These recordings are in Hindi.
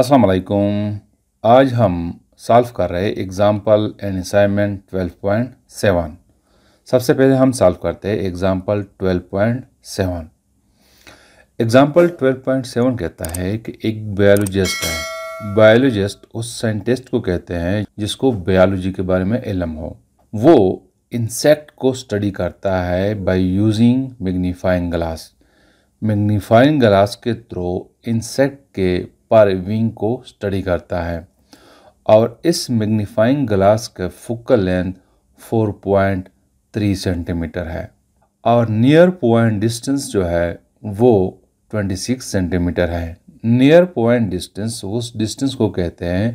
अस्सलाम वालेकुम आज हम सॉल्व कर रहे एग्ज़ाम्पल एंड असाइनमेंट 12.7 सबसे पहले हम सॉल्व करते हैं एग्ज़ाम्पल 12.7 एग्ज़ाम्पल 12.7 कहता है कि एक बायोलॉजिस्ट है बायोलॉजिस्ट उस साइंटिस्ट को कहते हैं जिसको बायोलॉजी के बारे में इलम हो वो इंसेक्ट को स्टडी करता है by using magnifying glass magnifying glass के थ्रू इंसेक्ट के पर विंग को स्टडी करता है और इस मैग्नीफाइंग ग्लास का फोकल लेंथ 4.3 सेंटीमीटर है और नियर पॉइंट डिस्टेंस जो है वो 26 सेंटीमीटर है नियर पॉइंट डिस्टेंस उस डिस्टेंस को कहते हैं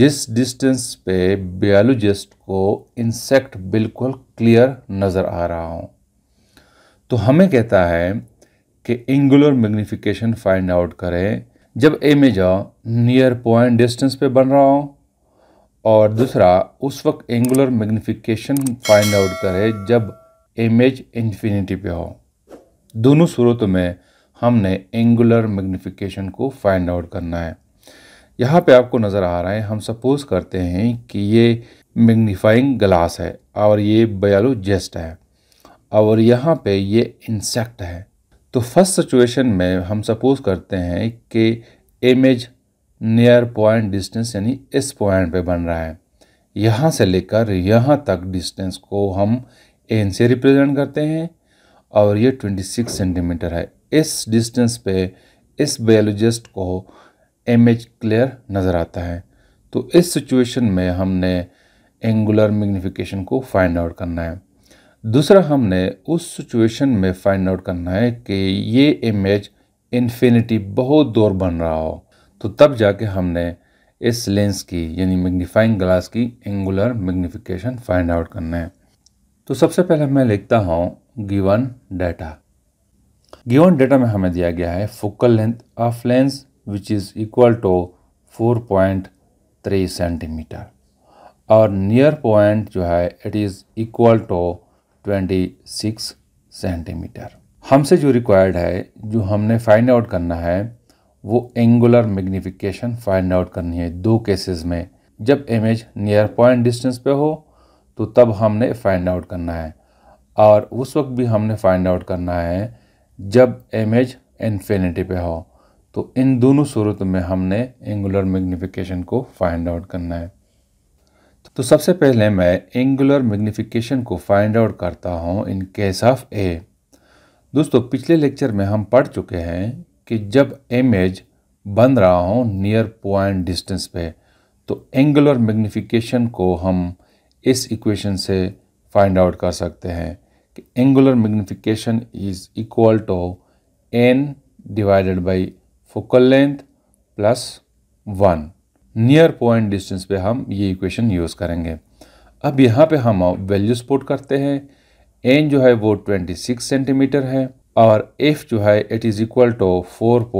जिस डिस्टेंस पे बायोलॉजिस्ट को इंसेक्ट बिल्कुल क्लियर नज़र आ रहा हो तो हमें कहता है कि एंगुलर मैग्नीफिकेशन फाइंड आउट करें जब ए में जाओ नियर पॉइंट डिस्टेंस पे बन रहा हो और दूसरा उस वक्त एंगुलर मैग्निफिकेशन फाइंड आउट करे जब इमेज इन्फिनिटी पे हो दोनों सूरतों में हमने एंगुलर मैग्निफिकेशन को फाइंड आउट करना है यहाँ पे आपको नज़र आ रहा है हम सपोज़ करते हैं कि ये मैग्नीफाइंग ग्लास है और ये बयालो जेस्ट है और यहाँ पे ये इंसेक्ट है तो फर्स्ट सिचुएशन में हम सपोज़ करते हैं कि इमेज नियर पॉइंट डिस्टेंस यानी इस पॉइंट पे बन रहा है यहाँ से लेकर यहाँ तक डिस्टेंस को हम एन से रिप्रेजेंट करते हैं और ये 26 सेंटीमीटर है इस डिस्टेंस पे इस बायोलॉजिस्ट को इमेज क्लियर नज़र आता है तो इस सिचुएशन में हमने एंगुलर मैग्नीफिकेशन को फाइंड आउट करना है दूसरा हमने उस सिचुएशन में फाइंड आउट करना है कि ये इमेज इन्फिनिटी बहुत दूर बन रहा हो तो तब जाके हमने इस लेंस की यानी मैग्नीफाइंग ग्लास की एंगुलर मैग्नीफिकेशन फाइंड आउट करना है तो सबसे पहले मैं लिखता हूँ गिवन डाटा गिवन डाटा में हमें दिया गया है focal length of lens which is equal to four point three centimetre और नियर पॉइंट जो है it is equal to 26 centimetre हमसे जो रिक्वायर्ड है जो हमने फाइंड आउट करना है वो एंगुलर मैग्निफिकेशन फाइंड आउट करनी है दो केसेस में जब इमेज नियर पॉइंट डिस्टेंस पे हो तो तब हमने फाइंड आउट करना है और उस वक्त भी हमने फाइंड आउट करना है जब इमेज इन्फिनिटी पे हो तो इन दोनों सूरत में हमने एंगुलर मैग्निफिकेशन को फाइंड आउट करना है तो सबसे पहले मैं एंगुलर मैग्निफिकेशन को फाइंड आउट करता हूँ इन केस ऑफ ए दोस्तों पिछले लेक्चर में हम पढ़ चुके हैं कि जब इमेज बन रहा हो नियर पॉइंट डिस्टेंस पे तो एंगुलर मैग्निफिकेशन को हम इस इक्वेशन से फाइंड आउट कर सकते हैं कि angular magnification is equal to N divided by focal length plus one near point distance पे हम ये इक्वेशन यूज़ करेंगे अब यहाँ पे हम वैल्यूज पुट करते हैं एन जो है वो 26 सेंटीमीटर है और एफ जो है it is equal to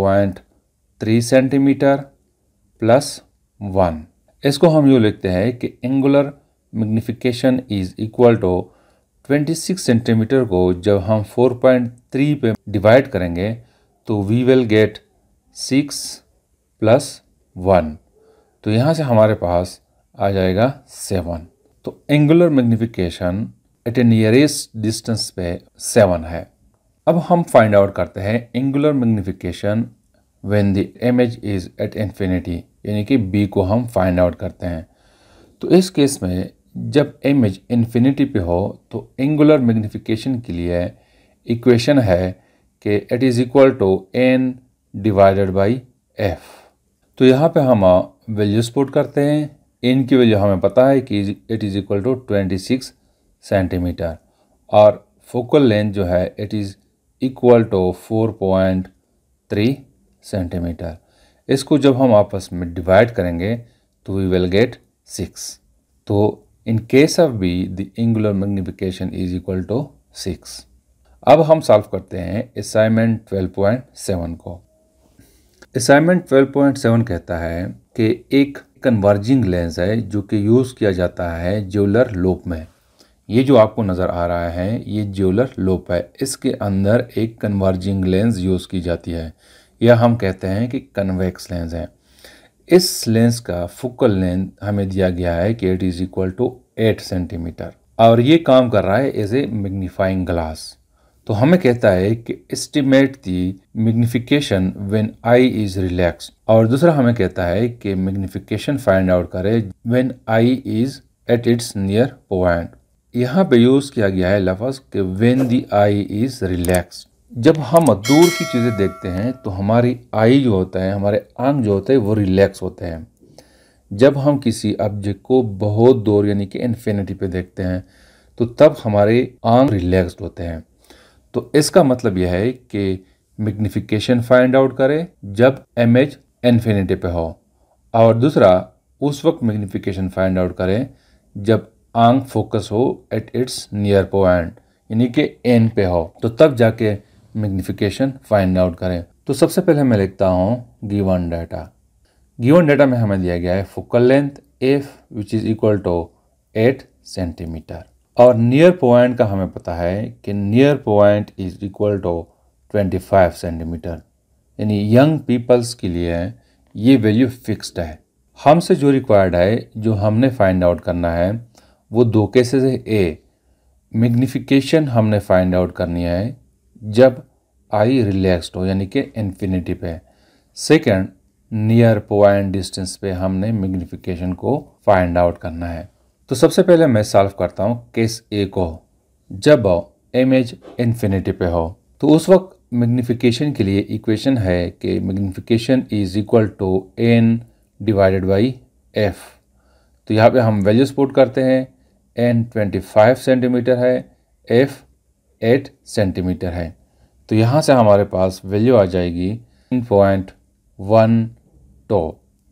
three centimetre plus one इसको हम यूँ लिखते हैं कि angular magnification is equal to 26 centimetre को जब हम 4.3 पे डिवाइड करेंगे तो we will get 6 plus one तो यहाँ से हमारे पास आ जाएगा सेवन तो angular magnification at a nearest distance पे सेवन है अब हम फाइंड आउट करते हैं angular magnification when the image is at infinity यानी कि बी को हम फाइंड आउट करते हैं तो इस केस में जब इमेज इन्फिनिटी पे हो तो एंगुलर मैग्निफिकेशन के लिए इक्वेशन है कि it is equal to N divided by F तो यहाँ पे हम वैल्यू स्पोर्ट करते हैं इन की वैल्यू हमें पता है कि it is equal to twenty six centimetre और फोकल लेंथ जो है it is equal to four point three centimetre इसको जब हम आपस में डिवाइड करेंगे तो वी विल गेट सिक्स तो in case of B the angular magnification is equal to six अब हम सॉल्व करते हैं असाइनमेंट ट्वेल्व पॉइंट सेवन को असाइनमेंट 12.7 कहता है कि एक कन्वर्जिंग लेंस है जो कि यूज़ किया जाता है ज्वेलर लोप में ये जो आपको नज़र आ रहा है ये ज्वेलर लोप है इसके अंदर एक कन्वर्जिंग लेंस यूज़ की जाती है या हम कहते हैं कि कन्वेक्स लेंस है इस लेंस का फोकल लेंथ हमें दिया गया है कि it is equal to eight centimetre और ये काम कर रहा है एज ए मैग्नीफाइंग ग्लास तो हमें कहता है कि estimate the magnification when eye is relax और दूसरा हमें कहता है कि मैग्निफिकेशन फाइंड आउट करें when eye is at its near point यहाँ पे यूज़ किया गया है लफज कि when the eye is relax जब हम दूर की चीज़ें देखते हैं तो हमारी आई जो होता है हमारे आंख जो होते हैं वो रिलैक्स होते हैं जब हम किसी ऑब्जेक्ट को बहुत दूर यानी कि इन्फिनिटी पे देखते हैं तो तब हमारे आंख रिलैक्स होते हैं तो इसका मतलब यह है कि मैग्निफिकेशन फाइंड आउट करें जब एम एच इन्फिनिटी पे हो और दूसरा उस वक्त मैग्निफिकेशन फाइंड आउट करें जब आंग फोकस हो एट इट्स नियर पॉइंट यानी कि एन पे हो तो तब जाके मैग्निफिकेशन फाइंड आउट करें तो सबसे पहले मैं लिखता हूँ गिवन डाटा गिवन डाटा में हमें दिया गया है focal length F which is equal to eight centimetre और नियर पॉइंट का हमें पता है कि near point is equal to twenty five centimetre यानी यंग पीपल्स के लिए ये वैल्यू फिक्स्ड है हमसे जो रिक्वायर्ड है जो हमने फाइंड आउट करना है वो दो केसेस है ए मैग्निफिकेशन हमने फाइंड आउट करनी है जब आई रिलैक्स्ड हो यानी कि इन्फिनिटी पे सेकेंड नियर पॉइंट डिस्टेंस पे हमने मैग्निफिकेशन को फाइंड आउट करना है तो सबसे पहले मैं सॉल्व करता हूँ केस ए को जब इमेज इन्फिनिटी पे हो तो उस वक्त मैग्नीफिकेशन के लिए इक्वेशन है कि magnification is equal to N divided by F तो यहाँ पे हम वैल्यूज पुट करते हैं एन ट्वेंटी फाइव सेंटीमीटर है एफ एट सेंटीमीटर है तो यहाँ से हमारे पास वैल्यू आ जाएगी पॉइंट वन टो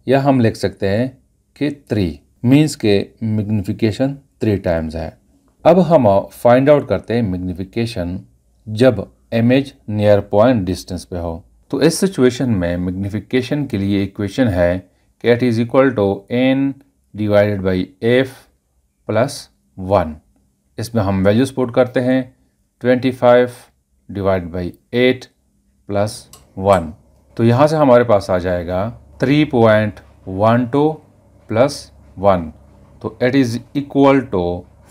या हम लिख सकते हैं कि थ्री मीन्स के मैग्निफिकेशन थ्री टाइम्स है अब हम फाइंड आउट करते हैं मैग्निफिकेशन जब इमेज नियर पॉइंट डिस्टेंस पे हो तो इस सिचुएशन में मैग्निफिकेशन के लिए इक्वेशन है cat is equal to N divided by F plus one इसमें हम वैल्यूज पुट करते हैं twenty five divide by eight plus one तो यहाँ से हमारे पास आ जाएगा three point one two plus one तो it is equal to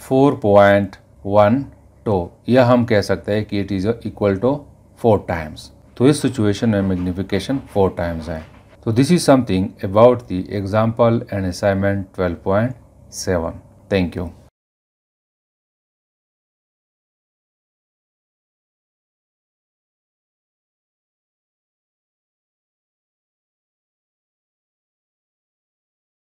four point one two यह हम कह सकते हैं कि it is equal to four times तो इस सिचुएशन में मैग्निफिकेशन फोर टाइम्स है तो this is something about the example and assignment twelve point seven thank you